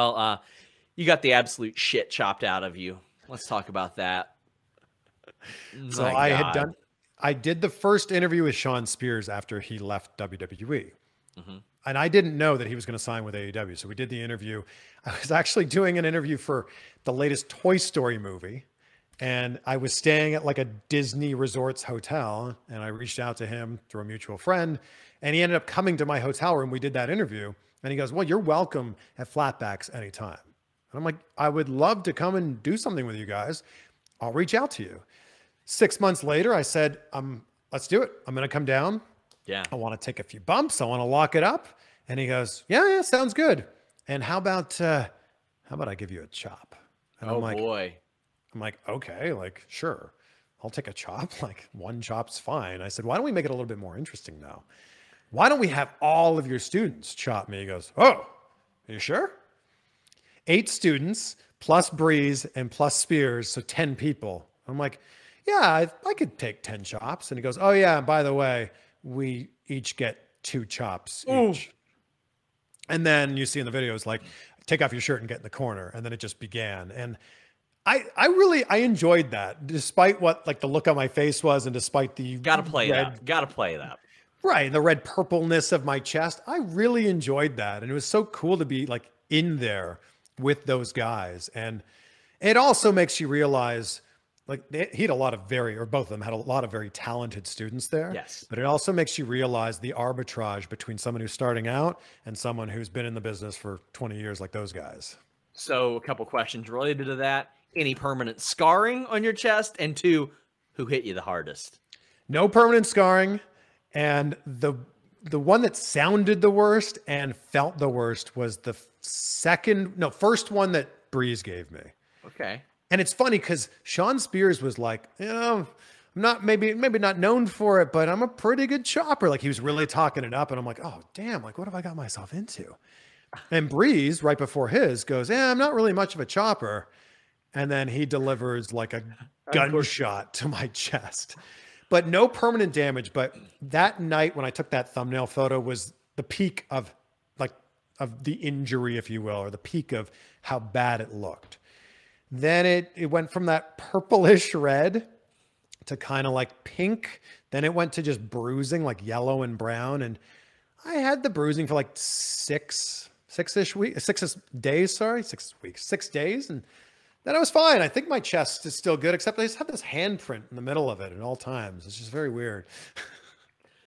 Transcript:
Well, uh, you got the absolute shit chopped out of you. Let's talk about that. so I God. had done, I did the first interview with Sean Spears after he left WWE. Mm-hmm. And I didn't know that he was going to sign with AEW. So we did the interview. I was actually doing an interview for the latest Toy Story movie. And I was staying at like a Disney Resorts hotel. And I reached out to him through a mutual friend. And he ended up coming to my hotel room. We did that interview. And he goes, Well, you're welcome at Flatbacks anytime. And I'm like, I would love to come and do something with you guys. I'll reach out to you. Six months later, I said, um, let's do it. I'm going to come down. Yeah. I want to take a few bumps. I want to lock it up. And he goes, yeah, yeah, sounds good. And how about, uh, how about I give you a chop? And oh I'm like, boy. I'm like, okay, like, sure. I'll take a chop. Like one chop's fine. I said, why don't we make it a little bit more interesting now? why don't we have all of your students chop me? He goes, oh, are you sure? Eight students plus Breeze and plus Spears, so 10 people. I'm like, yeah, I, I could take 10 chops. And he goes, oh, yeah, And by the way, we each get two chops Ooh. each. And then you see in the videos, like, take off your shirt and get in the corner. And then it just began. And I, I really I enjoyed that, despite what like the look on my face was, and despite the gotta play red, it Gotta play it Right. And the red purpleness of my chest. I really enjoyed that. And it was so cool to be like in there with those guys. And it also makes you realize like he had a lot of very, or both of them had a lot of very talented students there. Yes. But it also makes you realize the arbitrage between someone who's starting out and someone who's been in the business for 20 years, like those guys. So, a couple questions related to that any permanent scarring on your chest? And two, who hit you the hardest? No permanent scarring. And the the one that sounded the worst and felt the worst was the second, no, first one that Breeze gave me. Okay. And it's funny because Sean Spears was like, you know, I'm not maybe maybe not known for it, but I'm a pretty good chopper. Like he was really talking it up, and I'm like, oh damn, like what have I got myself into? And Breeze, right before his, goes, Yeah, I'm not really much of a chopper. And then he delivers like a gunshot to my chest but no permanent damage. But that night when I took that thumbnail photo was the peak of like of the injury, if you will, or the peak of how bad it looked. Then it it went from that purplish red to kind of like pink. Then it went to just bruising, like yellow and brown. And I had the bruising for like six, six-ish week, six days, sorry, six weeks, six days. And then I was fine. I think my chest is still good, except I just have this handprint in the middle of it at all times. It's just very weird.